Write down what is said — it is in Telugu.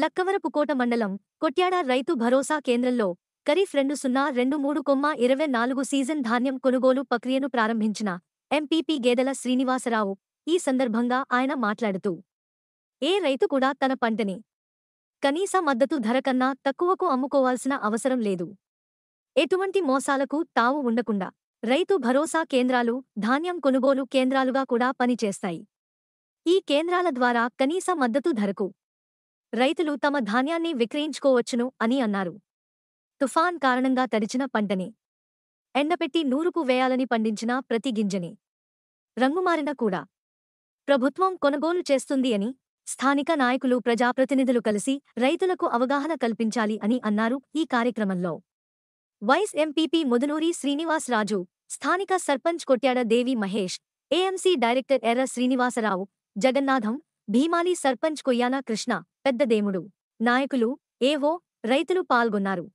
లక్కవరపుకోట మండలం కొట్యాడ రైతు భరోసా కేంద్రంలో ఖరీఫ్ రెండు సున్నా రెండు మూడు కొమ్మ ఇరవై నాలుగు సీజన్ ధాన్యం కొనుగోలు ప్రక్రియను ప్రారంభించిన ఎంపీపీ గేదెల శ్రీనివాసరావు ఈ సందర్భంగా ఆయన మాట్లాడుతూ ఏ రైతు కూడా తన పంటని కనీస మద్దతు ధర కన్నా తక్కువకు అమ్ముకోవాల్సిన అవసరం లేదు ఎటువంటి మోసాలకు తావు ఉండకుండా రైతు భరోసా కేంద్రాలు ధాన్యం కొనుగోలు కేంద్రాలుగా కూడా పనిచేస్తాయి ఈ కేంద్రాల ద్వారా కనీస మద్దతు ధరకు రైతులు తమ ధాన్యాన్ని విక్రయించుకోవచ్చును అని అన్నారు తుఫాన్ కారణంగా తడిచిన పంటని ఎండపెట్టి నూరుకు వేయాలని పండించిన ప్రతి గింజని రంగుమారిన కూడా ప్రభుత్వం కొనుగోలు చేస్తుంది అని స్థానిక నాయకులు ప్రజాప్రతినిధులు కలిసి రైతులకు అవగాహన కల్పించాలి అని అన్నారు ఈ కార్యక్రమంలో వైస్ ఎంపీపీ ముదునూరి శ్రీనివాసరాజు స్థానిక సర్పంచ్ కొట్యాడ దేవి మహేష్ ఏఎంసీ డైరెక్టర్ ఎర్ర శ్రీనివాసరావు జగన్నాథం భీమాలి సర్పంచ్ కొయ్యానా కృష్ణ పెద్ద దేముడు నాయకులు ఏవో రైతులు పాల్గొన్నారు